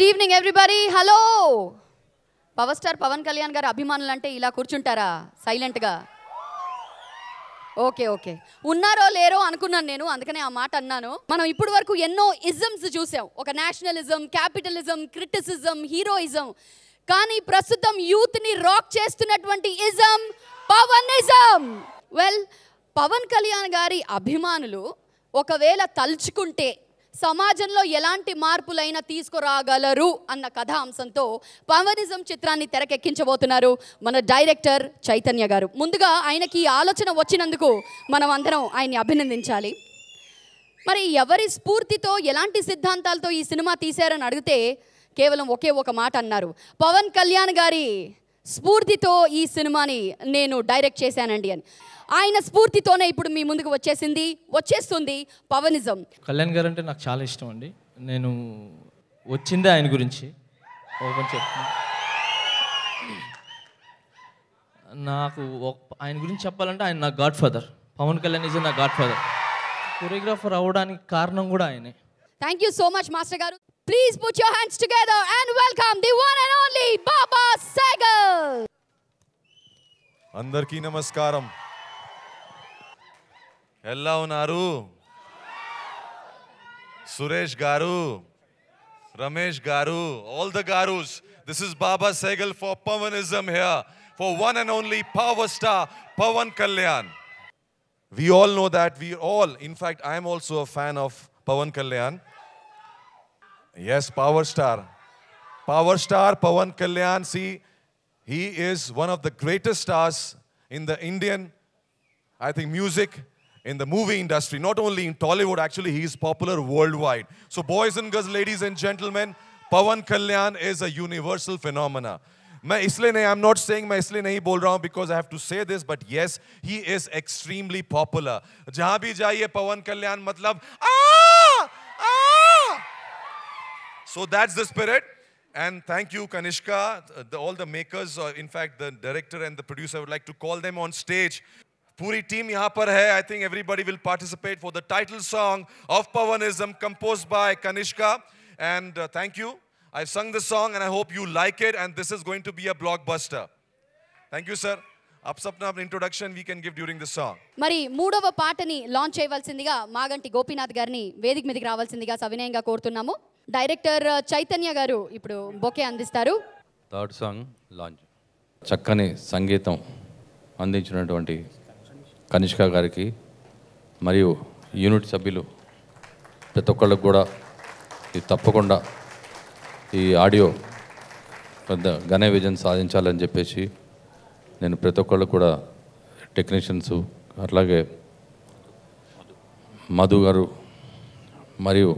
Good evening everybody hello power star Pawan Kalyan garu అభిమానులు అంటే ఇలా కూర్చుంటారా సైలెంట్గా ఓకే ఓకే ఉన్నారో లేరో అనుకున్నాను నేను అందుకనే ఆ మాట అన్నాను మనం ఇప్పుడు వరకు ఎన్నో ఇజమ్స్ చూసాం ఒక నేషనలిజం క్యాపిటలిజం క్రిటిసిజం హీరోయిజం కానీ ప్రస్తుతం యూత్ని రాక్ చేస్తున్నటువంటి ism Pawan ism well Pawan Kalyan గారి అభిమానులు ఒకవేళ తలుచుకుంటే సమాజంలో ఎలాంటి మార్పులైనా తీసుకురాగలరు అన్న కథ అంశంతో పవనిజం చిత్రాన్ని తెరకెక్కించబోతున్నారు మన డైరెక్టర్ చైతన్య గారు ముందుగా ఆయనకి ఈ ఆలోచన వచ్చినందుకు మనం అందరం ఆయన్ని అభినందించాలి మరి ఎవరి స్ఫూర్తితో ఎలాంటి సిద్ధాంతాలతో ఈ సినిమా తీశారని అడిగితే కేవలం ఒకే ఒక మాట అన్నారు పవన్ కళ్యాణ్ గారి స్ఫూర్తితో ఈ సినిమాని నేను డైరెక్ట్ చేశానండి అని ఆయన స్ఫూర్తితోనే ఇప్పుడు మీ ముందుకు వచ్చేసింది వచ్చేస్తుంది పవనిజం కళ్యాణ్ గారు అంటే నాకు చాలా ఇష్టం అండి నేను వచ్చిందే ఆయన గురించి చెప్తాను నాకు ఆయన గురించి చెప్పాలంటే ఆయన నా godfather Pawan Kalyan is నా గాడ్ ఫాదర్ కొరియోగ్రాఫర్ అవడానికి కారణం కూడా ఆయనే thank you so much master garu please put your hands together and welcome the one and only Baba Sehgal అందరికీ నమస్కారం ఎలా ఉన్నారు Suresh garu Ramesh garu all the garus this is Baba Sehgal for Pawanism here for one and only power star Pawan Kalyan we all know that we all in fact i am also a fan of pavan kalyan yes power star power star pavan kalyan see he is one of the greatest stars in the indian i think music in the movie industry, not only in Tollywood, actually, he is popular worldwide. So, boys and girls, ladies and gentlemen, Pawan Kalyan is a universal phenomena. I'm not saying I'm not saying मैं because I have to say this, but yes, he is extremely popular. Jahabi is extremely popular जहां भी जाइए Pawan Kalyan And thank you, Kanishka, the, all the makers, or uh, in fact, the director and the producer, I would like to call them on stage. पूरी team यहां पर है I think everybody will participate for the title song of Pawanism compose by Kanishka and thank you I sung this song and I hope you like it and this is going to be a block buster blockbuster thank you sir అప్ సప్న introduction we can give during this song మరి మూడవ పాటని launch చేయవలసిందిగా మాగంటి గోపీనాథ్ గారిని వేదిక మీదకి రావాల్సిందిగా సవినయంగా కోరుతున్నాము డైరెక్టర్ చైతన్య గారు ఇప్పుడు బొకే అందిస్తారు థర్డ్ సాంగ్ లాంచ్ చక్కని సంగీతం అందించినటువంటి కనిష్క గారికి మరియు యూనిట్ సభ్యులు ప్రతి ఒక్కళ్ళకు కూడా ఇది తప్పకుండా ఈ ఆడియో పెద్ద ఘన విజయం సాధించాలని చెప్పేసి నేను ప్రతి ఒక్కళ్ళు కూడా టెక్నీషియన్స్ అట్లాగే మధు గారు మరియు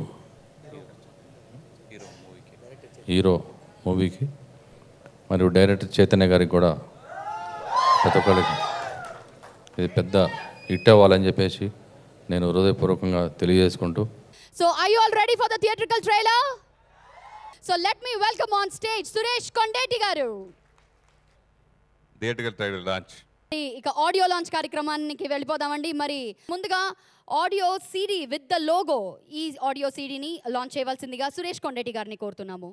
హీరో మూవీకి మరియు డైరెక్టర్ చైతన్య గారికి కూడా ప్రతి ఒక్కరికి ఇది పెద్ద హిట్ అవ్వాలని చెప్పేసి నేను హృదయపూర్వకంగా తెలియజేసుకుంటూ so I already for the theatrical trailer so let me welcome on stage Suresh Kondeti garu theatrical trailer launch ఇక ఆడియో లాంచ్ కార్యక్రమానికి వెళ్ళిపోదామండి మరి ముందుగా audio CD with the logo ఈ ఆడియో సిడిని లాంచ్ చేయవలసిందిగా సురేష్ కొండేటి గారిని కోరుతున్నాము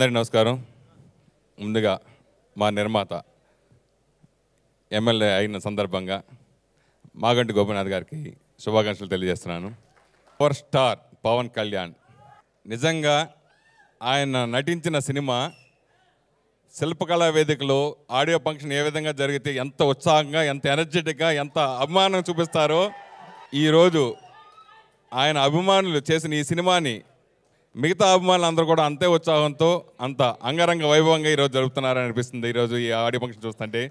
అందరి నమస్కారం ముందుగా మా నిర్మాత ఎమ్మెల్యే అయిన సందర్భంగా మాగంటి గోపీనాథ్ గారికి శుభాకాంక్షలు తెలియజేస్తున్నాను పవర్ స్టార్ పవన్ కళ్యాణ్ నిజంగా ఆయన నటించిన సినిమా శిల్పకళా వేదికలో ఆడియో ఫంక్షన్ ఏ విధంగా జరిగితే ఎంత ఉత్సాహంగా ఎంత ఎనర్జెటిక్గా ఎంత అభిమానం చూపిస్తారో ఈరోజు ఆయన అభిమానులు చేసిన ఈ సినిమాని మిగతా అభిమానులు అందరూ కూడా అంతే ఉత్సాహంతో అంత అంగరంగ వైభవంగా ఈరోజు జరుపుతున్నారని అనిపిస్తుంది ఈరోజు ఈ ఆడియో ఫంక్షన్ చూస్తుంటే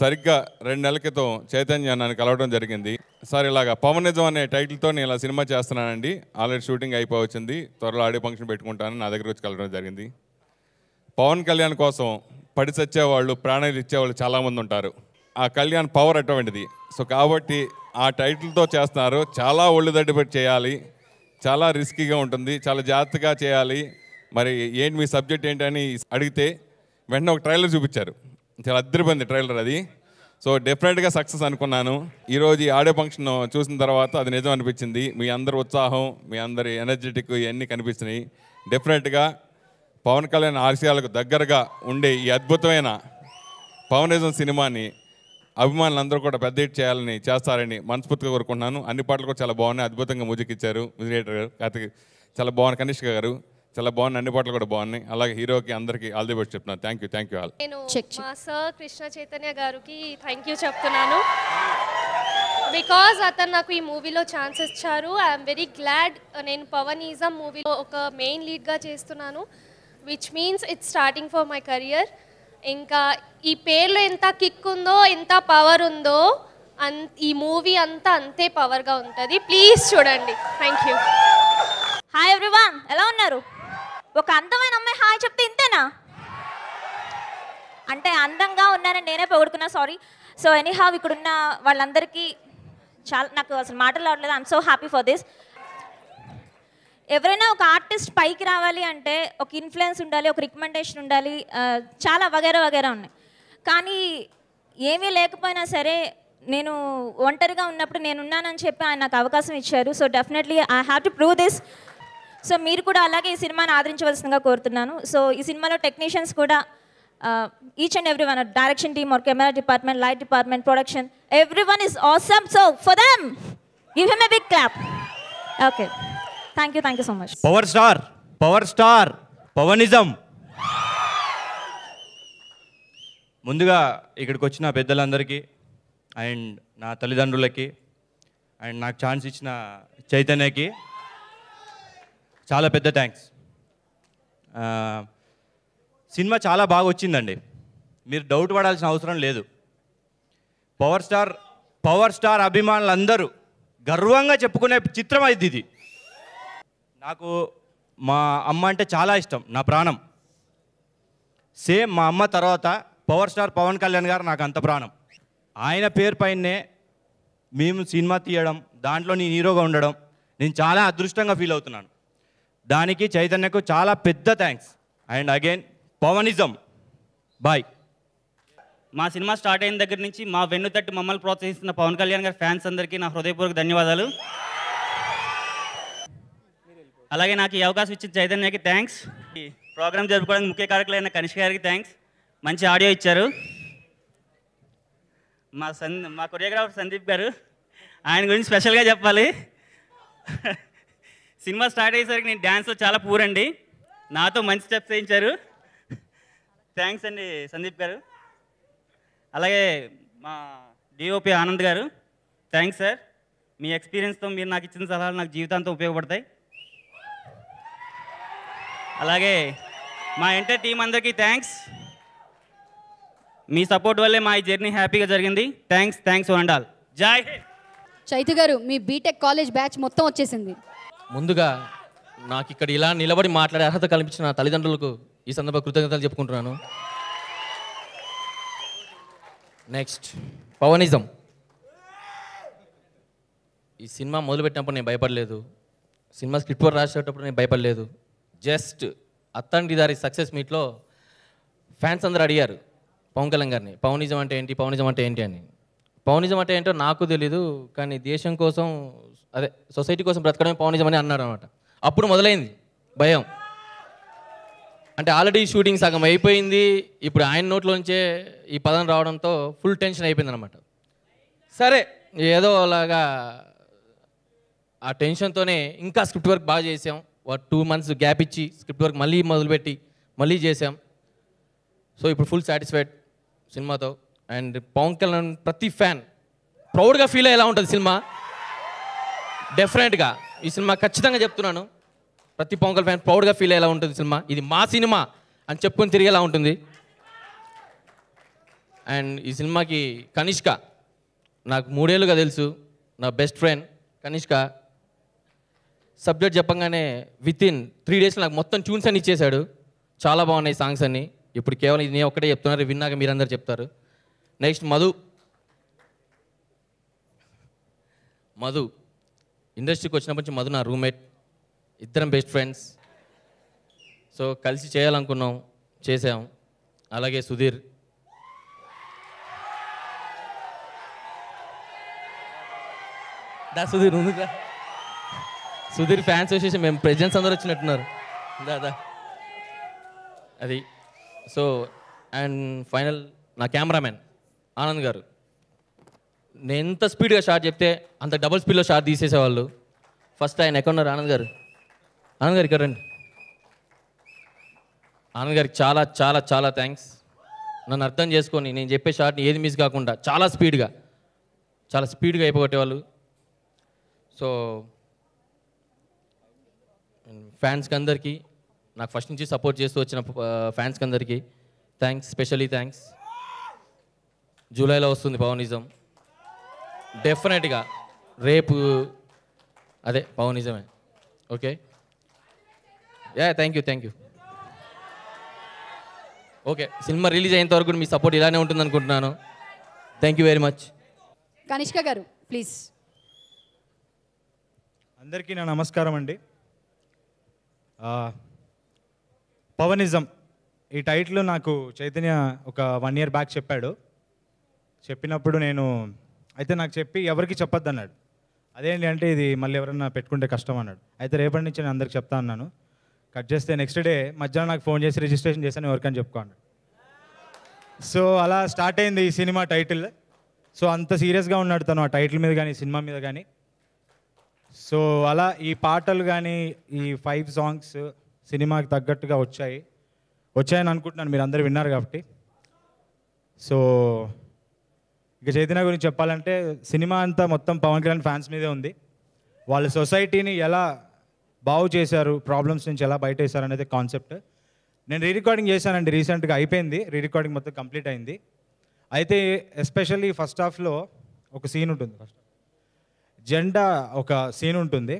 సరిగ్గా రెండు నెలల క్రితం చైతన్య నన్ను కలవడం జరిగింది సార్ ఇలాగ పవనిజం అనే టైటిల్తో నేను ఇలా సినిమా చేస్తున్నానండి ఆల్రెడీ షూటింగ్ అయిపోవచ్చింది త్వరలో ఆడియో ఫంక్షన్ పెట్టుకుంటానని నా దగ్గర వచ్చి కలవడం జరిగింది పవన్ కళ్యాణ్ కోసం పడి చచ్చేవాళ్ళు ప్రాణాలు ఇచ్చేవాళ్ళు చాలామంది ఉంటారు ఆ కళ్యాణ్ పవర్ అటువంటిది సో కాబట్టి ఆ టైటిల్తో చేస్తున్నారు చాలా ఒళ్ళు పెట్టి చేయాలి చాలా రిస్కీగా ఉంటుంది చాలా జాగ్రత్తగా చేయాలి మరి ఏంటి మీ సబ్జెక్ట్ ఏంటని అడిగితే వెంటనే ఒక ట్రైలర్ చూపించారు చాలా అద్దరిపోయింది ట్రైలర్ అది సో డెఫినెట్గా సక్సెస్ అనుకున్నాను ఈరోజు ఈ ఆడియో ఫంక్షన్ చూసిన తర్వాత అది నిజం అనిపించింది మీ అందరి ఉత్సాహం మీ అందరి ఎనర్జెటిక్ ఇవన్నీ కనిపిస్తున్నాయి డెఫినెట్గా పవన్ కళ్యాణ్ ఆశయాలకు దగ్గరగా ఉండే ఈ అద్భుతమైన పవనిజం సినిమాని అభిమానులు అందరూ కూడా పెద్ద హిట్ చేయాలని చేస్తారని మనస్ఫూర్తిగా కోరుకుంటున్నాను అన్ని పాటలు కూడా చాలా బాగున్నాయి అద్భుతంగా మ్యూజిక్ ఇచ్చారు మ్యూజిటర్ గారు కార్తీక్ చాలా బాగున్నాయి కనిష్క గారు చాలా బాగున్నాయి అన్ని పాటలు కూడా బాగున్నాయి అలాగే హీరోకి అందరికీ ఆల్ ది బెస్ట్ చెప్తున్నాను thank you thank you all నేను సార్ కృష్ణ చైతన్య గారికి థ్యాంక్ యూ చెప్తున్నాను బికాజ్ అతను నాకు ఈ మూవీలో ఛాన్స్ ఇచ్చారు ఐఎమ్ వెరీ గ్లాడ్ నేను పవన్ ఈజమ్ మూవీలో ఒక మెయిన్ లీడ్గా చేస్తున్నాను which means it's starting for my career ఇంకా ఈ పేర్లు ఎంత కిక్ ఉందో ఎంత పవర్ ఉందో అన్ ఈ మూవీ అంతా అంతే పవర్గా ఉంటుంది ప్లీజ్ చూడండి థ్యాంక్ యూ హాయ్ ఎవ్రీవాన్ ఎలా ఉన్నారు ఒక అందమైన అమ్మాయి హాయ్ చెప్తే ఇంతేనా అంటే అందంగా ఉన్నానని నేనే పొగుడుకున్నా సారీ సో ఎనీహావ్ ఇక్కడున్న వాళ్ళందరికీ చాలా నాకు అసలు మాటలు రావట్లేదు I'm so happy for this ఎవరైనా ఒక ఆర్టిస్ట్ పైకి రావాలి అంటే ఒక ఇన్ఫ్లుయెన్స్ ఉండాలి ఒక రికమెండేషన్ ఉండాలి చాలా వగేర వగేర ఉన్నాయి కానీ ఏమీ లేకపోయినా సరే నేను ఒంటరిగా ఉన్నప్పుడు నేనున్నానని చెప్పి ఆయన నాకు అవకాశం ఇచ్చారు so definitely I have to prove this so మీరు కూడా అలాగే ఈ సినిమాని ఆదరించవలసిందిగా కోరుతున్నాను సో ఈ సినిమాలో టెక్నీషియన్స్ కూడా each and every one direction team or camera department light department production every one is awesome so for them give them a big clap okay thank you thank you so much power star power star Pawanism ముందుగా ఇక్కడికి వచ్చిన పెద్దలందరికీ and నా తల్లిదండ్రులకి and నాకు chance ఇచ్చిన చైతన్యకి చాలా పెద్ద థ్యాంక్స్ సినిమా చాలా బాగా వచ్చిందండి మీరు డౌట్ పడాల్సిన అవసరం లేదు పవర్ స్టార్ పవర్ స్టార్ అభిమానులందరూ గర్వంగా చెప్పుకునే చిత్రం అయితే ఇది నాకు మా అమ్మ అంటే చాలా ఇష్టం నా ప్రాణం సేమ్ మా అమ్మ తర్వాత పవర్ స్టార్ పవన్ కళ్యాణ్ గారు నాకు అంత ప్రాణం ఆయన పేరు పైనే మేము సినిమా తీయడం దాంట్లో నేను హీరోగా ఉండడం నేను చాలా అదృష్టంగా ఫీల్ అవుతున్నాను దానికి చైతన్యకు చాలా పెద్ద thanks and again Pawanism boy మా సినిమా స్టార్ట్ అయిన దగ్గర నుంచి మా వెన్ను తట్టి మమ్మల్ని ప్రోత్సహిస్తున్న పవన్ కళ్యాణ్ గారి ఫ్యాన్స్ అందరికీ నా హృదయపూర్వక ధన్యవాదాలు అలాగే నాకు ఈ అవకాశం ఇచ్చిన చైతన్యకి థ్యాంక్స్ ఈ ప్రోగ్రామ్ జరుపుకోవడానికి ముఖ్య అయిన కనిష్ గారికి థ్యాంక్స్ మంచి ఆడియో ఇచ్చారు మా సన్ మా కొరియోగ్రాఫర్ సందీప్ గారు ఆయన గురించి స్పెషల్గా చెప్పాలి సినిమా స్టార్ట్ అయ్యేసరికి నేను డ్యాన్స్లో చాలా పూరండి నాతో మంచి స్టెప్స్ వేయించారు థ్యాంక్స్ అండి సందీప్ గారు అలాగే మా డిఓపి ఆనంద్ గారు థ్యాంక్స్ సార్ మీ ఎక్స్పీరియన్స్తో మీరు నాకు ఇచ్చిన సలహాలు నాకు జీవితాంతం ఉపయోగపడతాయి అలాగే మా ఎంటర్ టీం అందరికీ థ్యాంక్స్ మీ సపోర్ట్ వల్లే మా జర్నీ హ్యాపీగా జరిగింది థ్యాంక్స్ థ్యాంక్స్ అండ్ ఆల్ జై చైతు గారు మీ బీటెక్ కాలేజ్ బ్యాచ్ మొత్తం వచ్చేసింది ముందుగా నాకు ఇక్కడ ఇలా నిలబడి మాట్లాడే అర్హత కల్పించిన తల్లిదండ్రులకు ఈ సందర్భ కృతజ్ఞతలు చెప్పుకుంటున్నాను నెక్స్ట్ పవనిజం ఈ సినిమా మొదలుపెట్టినప్పుడు నేను భయపడలేదు సినిమా స్క్రిప్ట్ రాసేటప్పుడు నేను భయపడలేదు జస్ట్ అత్తండి దారి సక్సెస్ మీట్లో ఫ్యాన్స్ అందరు అడిగారు పవన్ కళ్యాణ్ గారిని పవనిజం అంటే ఏంటి పవనిజం అంటే ఏంటి అని పవనిజం అంటే ఏంటో నాకు తెలీదు కానీ దేశం కోసం అదే సొసైటీ కోసం బ్రతకడమే పవనిజం అని అన్నారు అనమాట అప్పుడు మొదలైంది భయం అంటే ఆల్రెడీ షూటింగ్ సగం అయిపోయింది ఇప్పుడు ఆయన నోట్లోంచే ఈ పదం రావడంతో ఫుల్ టెన్షన్ అయిపోయింది అనమాట సరే ఏదో అలాగా ఆ టెన్షన్తోనే ఇంకా స్క్రిప్ట్ వర్క్ బాగా చేసాం టూ మంత్స్ గ్యాప్ ఇచ్చి స్క్రిప్ట్ వర్క్ మళ్ళీ మొదలుపెట్టి మళ్ళీ చేసాం సో ఇప్పుడు ఫుల్ సాటిస్ఫైడ్ సినిమాతో అండ్ పవన్ కళ్యాణ్ ప్రతి ఫ్యాన్ ప్రౌడ్గా ఫీల్ అయ్యేలా ఉంటుంది సినిమా డెఫినెట్గా ఈ సినిమా ఖచ్చితంగా చెప్తున్నాను ప్రతి పవన్ కళ్యాణ్ ఫ్యాన్ ప్రౌడ్గా ఫీల్ అయ్యేలా ఉంటుంది సినిమా ఇది మా సినిమా అని చెప్పుకొని తిరిగేలా ఉంటుంది అండ్ ఈ సినిమాకి కనిష్క నాకు మూడేళ్ళుగా తెలుసు నా బెస్ట్ ఫ్రెండ్ కనిష్క సబ్జెక్ట్ చెప్పంగానే విత్ ఇన్ త్రీ డేస్ నాకు మొత్తం ట్యూన్స్ అన్ని ఇచ్చేశాడు చాలా బాగున్నాయి సాంగ్స్ అన్ని ఇప్పుడు కేవలం ఇది నేను ఒక్కటే చెప్తున్నారు విన్నాక మీరందరూ చెప్తారు నెక్స్ట్ మధు మధు ఇండస్ట్రీకి వచ్చినప్పటి నుంచి మధు నా రూమ్మేట్ ఇద్దరం బెస్ట్ ఫ్రెండ్స్ సో కలిసి చేయాలనుకున్నాం చేసాం అలాగే సుధీర్ దా సుధీర్ ఉందిగా సుధీర్ ఫ్యాన్స్ వచ్చేసి మేము ప్రెజెన్స్ అందరూ వచ్చినట్టున్నారు దాదా అది సో అండ్ ఫైనల్ నా కెమెరామ్యాన్ ఆనంద్ గారు నేను ఎంత స్పీడ్గా షార్ట్ చెప్తే అంత డబుల్ స్పీడ్లో షార్ట్ తీసేసేవాళ్ళు ఫస్ట్ ఆయన ఉన్నారు ఆనంద్ గారు ఆనంద్ గారు ఇక్కడ రండి ఆనంద్ గారికి చాలా చాలా చాలా థ్యాంక్స్ నన్ను అర్థం చేసుకొని నేను చెప్పే షార్ట్ని ఏది మిస్ కాకుండా చాలా స్పీడ్గా చాలా స్పీడ్గా అయిపోగొట్టేవాళ్ళు సో ఫ్యాన్స్కి అందరికీ నాకు ఫస్ట్ నుంచి సపోర్ట్ చేస్తూ వచ్చిన ఫ్యాన్స్కి అందరికీ థ్యాంక్స్ స్పెషలీ థ్యాంక్స్ జూలైలో వస్తుంది పవనిజం డెఫినెట్గా రేపు అదే పవనిజమే okay yeah thank you thank you okay cinema release అయ్యేంత వరకు మీ సపోర్ట్ ఇలానే ఉంటుంది అనుకుంటున్నాను thank you very much Kanishka garu please అందరికీ నా నమస్కారం అండి పవనిజం ఈ టైటిల్ నాకు చైతన్య ఒక వన్ ఇయర్ బ్యాక్ చెప్పాడు చెప్పినప్పుడు నేను అయితే నాకు చెప్పి ఎవరికి చెప్పొద్దు అన్నాడు అదేంటి అంటే ఇది మళ్ళీ ఎవరన్నా పెట్టుకుంటే కష్టం అన్నాడు అయితే రేపటి నుంచి నేను అందరికి చెప్తా అన్నాను కట్ చేస్తే నెక్స్ట్ డే మధ్యాహ్నం నాకు ఫోన్ చేసి రిజిస్ట్రేషన్ చేశాను ఎవరికని చెప్పుకో అన్నాడు సో అలా స్టార్ట్ అయింది ఈ సినిమా టైటిల్ సో అంత సీరియస్గా ఉన్నాడు తను ఆ టైటిల్ మీద కానీ సినిమా మీద కానీ సో అలా ఈ పాటలు కానీ ఈ ఫైవ్ సాంగ్స్ సినిమాకి తగ్గట్టుగా వచ్చాయి వచ్చాయని అనుకుంటున్నాను మీరు అందరు విన్నారు కాబట్టి సో ఇక చైతన్య గురించి చెప్పాలంటే సినిమా అంతా మొత్తం పవన్ కళ్యాణ్ ఫ్యాన్స్ మీదే ఉంది వాళ్ళ సొసైటీని ఎలా బాగు చేశారు ప్రాబ్లమ్స్ నుంచి ఎలా బయట వేశారు అనేది కాన్సెప్ట్ నేను రీ రికార్డింగ్ చేశానండి రీసెంట్గా అయిపోయింది రీ రికార్డింగ్ మొత్తం కంప్లీట్ అయింది అయితే ఎస్పెషల్లీ ఫస్ట్ హాఫ్లో ఒక సీన్ ఉంటుంది ఫస్ట్ జెండా ఒక సీన్ ఉంటుంది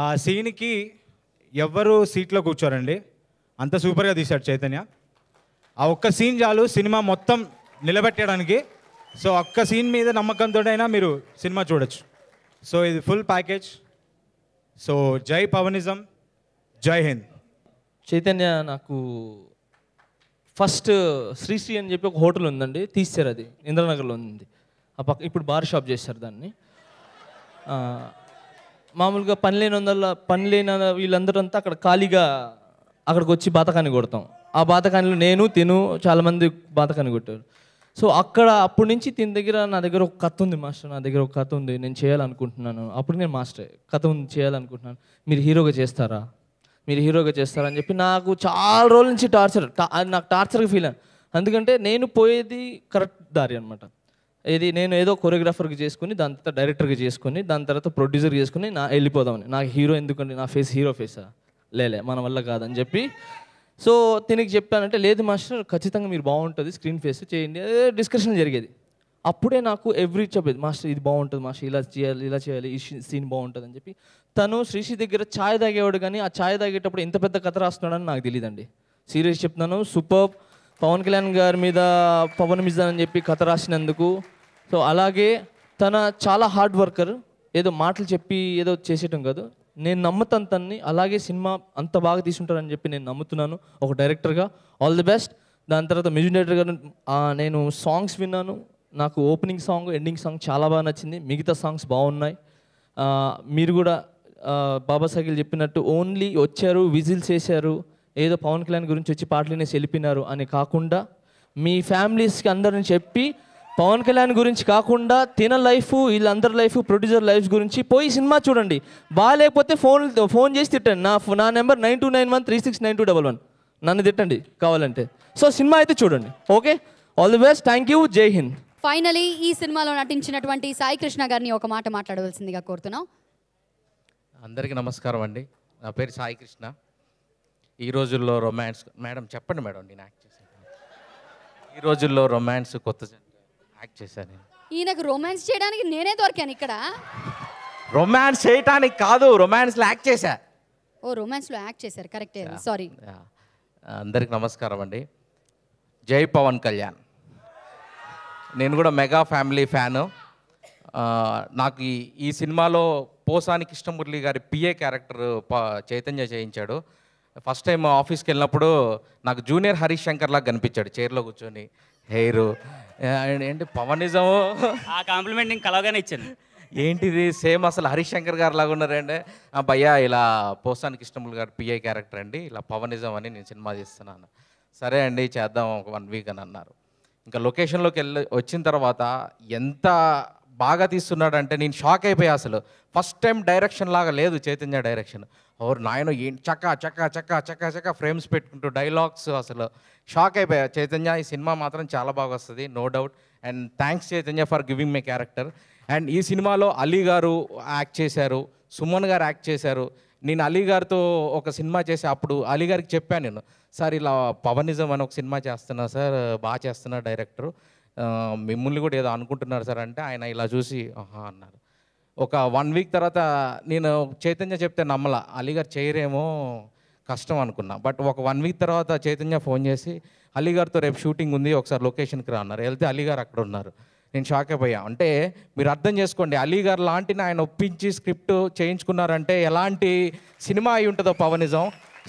ఆ సీన్కి ఎవ్వరు సీట్లో కూర్చోరండి అంత సూపర్గా తీశాడు చైతన్య ఆ ఒక్క సీన్ చాలు సినిమా మొత్తం నిలబెట్టడానికి సో ఒక్క సీన్ మీద నమ్మకంతో అయినా మీరు సినిమా చూడొచ్చు సో ఇది ఫుల్ ప్యాకేజ్ సో జై పవనిజం జై హింద్ చైతన్య నాకు ఫస్ట్ శ్రీశ్రీ అని చెప్పి ఒక హోటల్ ఉందండి తీశారు అది ఇంద్రనగర్లో ఉంది ఆ పక్క ఇప్పుడు బార్ షాప్ చేశారు దాన్ని మామూలుగా పని లేని వందల పని లేని అంతా అక్కడ ఖాళీగా అక్కడికి వచ్చి బాతకాన్ని కొడతాం ఆ బాతకానిలో నేను తిను చాలామంది బాతకాన్ని కొట్టారు సో అక్కడ అప్పటి నుంచి తిన దగ్గర నా దగ్గర ఒక కథ ఉంది మాస్టర్ నా దగ్గర ఒక కథ ఉంది నేను చేయాలనుకుంటున్నాను అప్పుడు నేను మాస్టర్ కథ ఉంది చేయాలనుకుంటున్నాను మీరు హీరోగా చేస్తారా మీరు హీరోగా చేస్తారా అని చెప్పి నాకు చాలా రోజుల నుంచి టార్చర్ నాకు టార్చర్గా ఫీల్ అయ్యాను ఎందుకంటే నేను పోయేది కరెక్ట్ దారి అనమాట ఇది నేను ఏదో కొరియోగ్రాఫర్కి చేసుకుని దాని తర్వాత డైరెక్టర్కి చేసుకుని దాని తర్వాత ప్రొడ్యూసర్ చేసుకుని నా వెళ్ళిపోదామని నాకు హీరో ఎందుకండి నా ఫేస్ హీరో ఫేసా లేలే మన వల్ల కాదని చెప్పి సో తినికి చెప్పానంటే లేదు మాస్టర్ ఖచ్చితంగా మీరు బాగుంటుంది స్క్రీన్ ఫేస్ చేయండి డిస్కషన్ జరిగేది అప్పుడే నాకు ఎవ్రీ చెప్పేది మాస్టర్ ఇది బాగుంటుంది మాస్టర్ ఇలా చేయాలి ఇలా చేయాలి ఈ సీన్ బాగుంటుంది అని చెప్పి తను శ్రీశ్రీ దగ్గర ఛాయ్ తాగేవాడు కానీ ఆ ఛాయ్ తాగేటప్పుడు ఇంత పెద్ద కథ రాస్తున్నాడని నాకు తెలియదండి సీరియస్ చెప్తున్నాను సూపర్ పవన్ కళ్యాణ్ గారి మీద పవన్ మిజాన్ అని చెప్పి కథ రాసినందుకు సో అలాగే తన చాలా హార్డ్ వర్కర్ ఏదో మాటలు చెప్పి ఏదో చేసేయటం కాదు నేను నమ్ముతాను తన్ని అలాగే సినిమా అంత బాగా తీసుకుంటారని చెప్పి నేను నమ్ముతున్నాను ఒక డైరెక్టర్గా ఆల్ ది బెస్ట్ దాని తర్వాత మ్యూజిక్ గారు నేను సాంగ్స్ విన్నాను నాకు ఓపెనింగ్ సాంగ్ ఎండింగ్ సాంగ్ చాలా బాగా నచ్చింది మిగతా సాంగ్స్ బాగున్నాయి మీరు కూడా బాబా చెప్పినట్టు ఓన్లీ వచ్చారు విజిల్స్ చేశారు ఏదో పవన్ కళ్యాణ్ గురించి వచ్చి పాటలు వెళ్ళిపోయినారు అని కాకుండా మీ ఫ్యామిలీస్కి అందరిని చెప్పి పవన్ కళ్యాణ్ గురించి కాకుండా తిన లైఫ్ వీళ్ళందరి లైఫ్ ప్రొడ్యూసర్ లైఫ్ గురించి పోయి సినిమా చూడండి బాగాలేకపోతే ఫోన్ ఫోన్ చేసి తిట్టండి నా నా number nine two nine one three six nine two double one నన్ను తిట్టండి కావాలంటే సో సినిమా అయితే చూడండి okay all the best thank you జై హింద్ ఫైనలీ ఈ సినిమాలో నటించినటువంటి సాయి కృష్ణ గారిని ఒక మాట మాట్లాడవలసిందిగా కోరుతున్నాం అందరికీ నమస్కారం అండి నా పేరు సాయి కృష్ణ ఈ రోజుల్లో రొమాన్స్ మేడం చెప్పండి మేడం నేను యాక్ట్ ఈ రోజుల్లో రొమాన్స్ కొత్త యాక్ట్ చేశాను ఈయనకు రొమాన్స్ చేయడానికి నేనే దొరికాను ఇక్కడ రొమాన్స్ చేయటానికి కాదు రొమాన్స్లో యాక్ట్ చేశా ఓ రొమాన్స్లో యాక్ట్ చేశారు కరెక్టే సారీ అందరికి నమస్కారం అండి జై పవన్ కళ్యాణ్ నేను కూడా మెగా ఫ్యామిలీ ఫ్యాను నాకు ఈ సినిమాలో పోసాని కృష్ణమురళి గారి పిఏ క్యారెక్టర్ చైతన్య చేయించాడు ఫస్ట్ టైం ఆఫీస్కి వెళ్ళినప్పుడు నాకు జూనియర్ హరీష్ శంకర్ లాగా కనిపించాడు చైర్లో కూర్చొని హెయిర్ ఏంటి పవనిజం ఆ కాంప్లిమెంట్ నేను కలవగానే ఇచ్చాను ఏంటిది సేమ్ అసలు హరిశంకర్ గారు లాగా ఉన్నారండి భయ్యా ఇలా పోసానికి ఇష్టములు గారు పిఐ క్యారెక్టర్ అండి ఇలా పవనిజం అని నేను సినిమా చేస్తున్నాను సరే అండి చేద్దాం ఒక వన్ వీక్ అని అన్నారు ఇంకా లొకేషన్లోకి వెళ్ళి వచ్చిన తర్వాత ఎంత బాగా తీస్తున్నాడంటే నేను షాక్ అయిపోయా అసలు ఫస్ట్ టైం డైరెక్షన్ లాగా లేదు చైతన్య డైరెక్షన్ ఓరు నాయన ఏం చక్క చక్క చక్క చక్క చక్క ఫ్రేమ్స్ పెట్టుకుంటూ డైలాగ్స్ అసలు షాక్ అయిపోయా చైతన్య ఈ సినిమా మాత్రం చాలా బాగా వస్తుంది no doubt and thanks Chaitanya for giving my character and ఈ సినిమాలో అలీ గారు యాక్ట్ చేశారు సుమన్ గారు యాక్ట్ చేశారు నేను అలీ గారితో ఒక సినిమా చేసి అప్పుడు అలీ గారికి చెప్పాను నేను సార్ ఇలా పవనిజం అని ఒక సినిమా చేస్తున్నా సార్ బాగా చేస్తున్నా డైరెక్టరు మిమ్మల్ని కూడా ఏదో అనుకుంటున్నారు సార్ అంటే ఆయన ఇలా చూసి అన్నారు ఒక వన్ వీక్ తర్వాత నేను చైతన్య చెప్తే నమ్మల అలీగారు చేయరేమో కష్టం అనుకున్నా బట్ ఒక వన్ వీక్ తర్వాత చైతన్య ఫోన్ చేసి అలీగారితో రేపు షూటింగ్ ఉంది ఒకసారి లొకేషన్కి రా అన్నారు వెళ్తే అలీగారు అక్కడ ఉన్నారు నేను షాక్ అయిపోయా అంటే మీరు అర్థం చేసుకోండి అలీగారు లాంటిని ఆయన ఒప్పించి స్క్రిప్ట్ చేయించుకున్నారంటే ఎలాంటి సినిమా అయి ఉంటుందో పవనిజం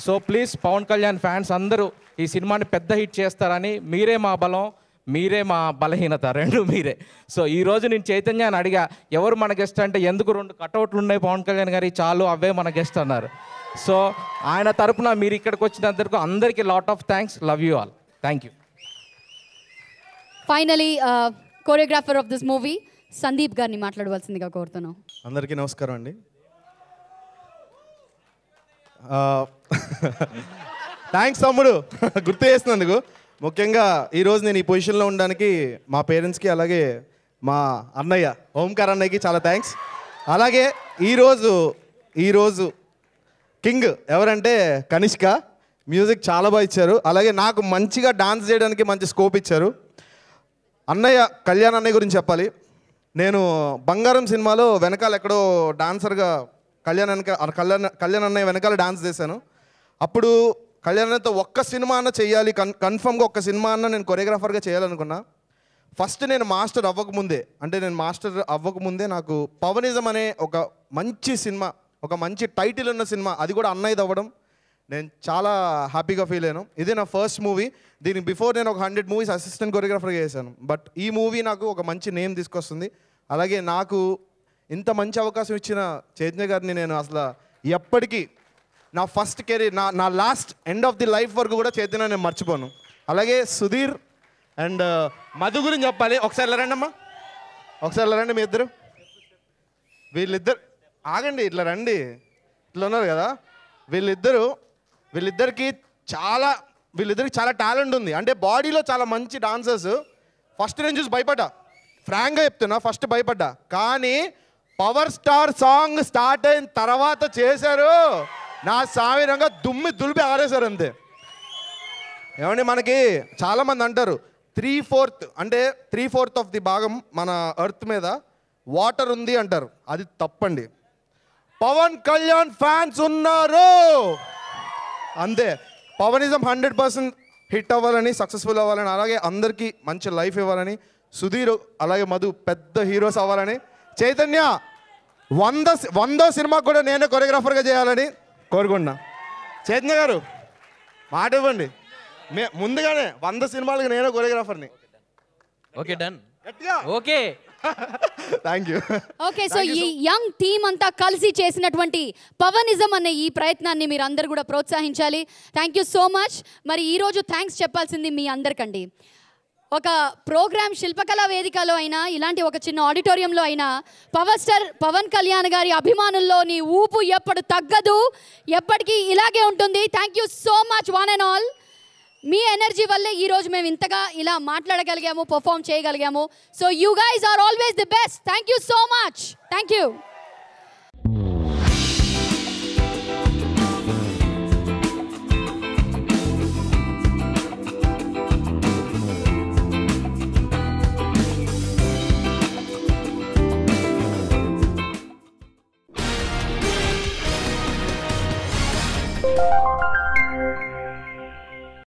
so please Pawan Kalyan fans అందరూ ఈ సినిమాని పెద్ద హిట్ చేస్తారని మీరే మా బలం మీరే మా బలహీనత రెండు మీరే సో ఈరోజు నేను చైతన్యాన్ని అడిగా ఎవరు మన గెస్ట్ అంటే ఎందుకు రెండు కటౌట్లు ఉన్నాయి పవన్ కళ్యాణ్ గారి చాలు అవే మన గెస్ట్ అన్నారు సో ఆయన తరపున మీరు ఇక్కడికి వచ్చినందుకు అందరికీ lot of thanks love you all thank you finally choreographer of this movie Sandeep గారిని మాట్లాడవలసిందిగా కోరుతున్నాం అందరికీ నమస్కారం అండి థ్యాంక్స్ తమ్ముడు గుర్తు చేసినందుకు ముఖ్యంగా ఈరోజు నేను ఈ పొజిషన్లో ఉండడానికి మా పేరెంట్స్కి అలాగే మా అన్నయ్య ఓంకార్ అన్నయ్యకి చాలా థ్యాంక్స్ అలాగే ఈరోజు ఈరోజు కింగ్ ఎవరంటే కనిష్క మ్యూజిక్ చాలా బాగా ఇచ్చారు అలాగే నాకు మంచిగా డాన్స్ చేయడానికి మంచి స్కోప్ ఇచ్చారు అన్నయ్య కళ్యాణ్ అన్నయ్య గురించి చెప్పాలి నేను బంగారం సినిమాలో వెనకాల ఎక్కడో డాన్సర్గా కళ్యాణ్ వెనక కళ్యాణ్ కళ్యాణ్ అన్నయ్య వెనకాల డాన్స్ చేశాను అప్పుడు కళ్యాణ్తో ఒక్క సినిమా అన్న చేయాలి కన్ కన్ఫర్మ్గా ఒక్క సినిమా అన్న నేను కొరియోగ్రాఫర్గా చేయాలనుకున్నా ఫస్ట్ నేను మాస్టర్ అవ్వకముందే అంటే నేను మాస్టర్ అవ్వకముందే నాకు పవనిజం అనే ఒక మంచి సినిమా ఒక మంచి టైటిల్ ఉన్న సినిమా అది కూడా అన్నయ్యది అవ్వడం నేను చాలా హ్యాపీగా ఫీల్ అయ్యాను ఇది నా ఫస్ట్ మూవీ దీని బిఫోర్ నేను ఒక హండ్రెడ్ మూవీస్ అసిస్టెంట్ కొరియోగ్రాఫర్గా చేశాను బట్ ఈ మూవీ నాకు ఒక మంచి నేమ్ తీసుకొస్తుంది అలాగే నాకు ఇంత మంచి అవకాశం ఇచ్చిన చైతన్య గారిని నేను అసలు ఎప్పటికీ నా ఫస్ట్ కెరీర్ నా నా last end of the life వరకు కూడా చేతిన నేను మర్చిపోను అలాగే సుధీర్ అండ్ మధు గురించి చెప్పాలి ఒకసారి వెళ్ళరండి అమ్మా ఒకసారి వెళ్ళరండి మీ ఇద్దరు వీళ్ళిద్దరు ఆగండి ఇట్లా రండి ఇట్లా ఉన్నారు కదా వీళ్ళిద్దరు వీళ్ళిద్దరికి చాలా వీళ్ళిద్దరికి చాలా టాలెంట్ ఉంది అంటే బాడీలో చాలా మంచి డాన్సర్స్ ఫస్ట్ నేను చూసి భయపడ్డా ఫ్రాంక్గా చెప్తున్నా ఫస్ట్ భయపడ్డా కానీ పవర్ స్టార్ సాంగ్ స్టార్ట్ అయిన తర్వాత చేశారు నా సామిరంగా దుమ్మి దులిపి ఆరేశారు అంతే ఏమండి మనకి చాలామంది అంటారు త్రీ ఫోర్త్ అంటే త్రీ ఫోర్త్ ఆఫ్ ది భాగం మన ఎర్త్ మీద వాటర్ ఉంది అంటారు అది తప్పండి పవన్ కళ్యాణ్ ఫ్యాన్స్ ఉన్నారు అంతే పవనిజం హండ్రెడ్ పర్సెంట్ హిట్ అవ్వాలని సక్సెస్ఫుల్ అవ్వాలని అలాగే అందరికీ మంచి లైఫ్ ఇవ్వాలని సుధీర్ అలాగే మధు పెద్ద హీరోస్ అవ్వాలని చైతన్య వంద వందో సినిమా కూడా నేనే కొరియోగ్రాఫర్గా చేయాలని కోరుకుంటున్నా చైతన్య గారు మాట ఇవ్వండి మే ముందుగానే వంద సినిమాలకు నేను కొరియోగ్రాఫర్ని okay done okay thank you okay so ఈ యంగ్ టీమ్ అంతా కలిసి చేసినటువంటి పవనిజం అనే ఈ ప్రయత్నాన్ని మీరు అందరు కూడా ప్రోత్సహించాలి థ్యాంక్ యూ సో మచ్ మరి ఈరోజు థ్యాంక్స్ చెప్పాల్సింది మీ అందరికండి ఒక ప్రోగ్రామ్ శిల్పకళా వేదికలో అయినా ఇలాంటి ఒక చిన్న ఆడిటోరియంలో అయినా పవర్ స్టార్ పవన్ కళ్యాణ్ గారి అభిమానుల్లో నీ ఊపు ఎప్పుడు తగ్గదు ఎప్పటికీ ఇలాగే ఉంటుంది thank you so much one and all మీ ఎనర్జీ వల్లే ఈరోజు మేము ఇంతగా ఇలా మాట్లాడగలిగాము పర్ఫామ్ చేయగలిగాము so you guys are always the best thank you so much thank you Thank you.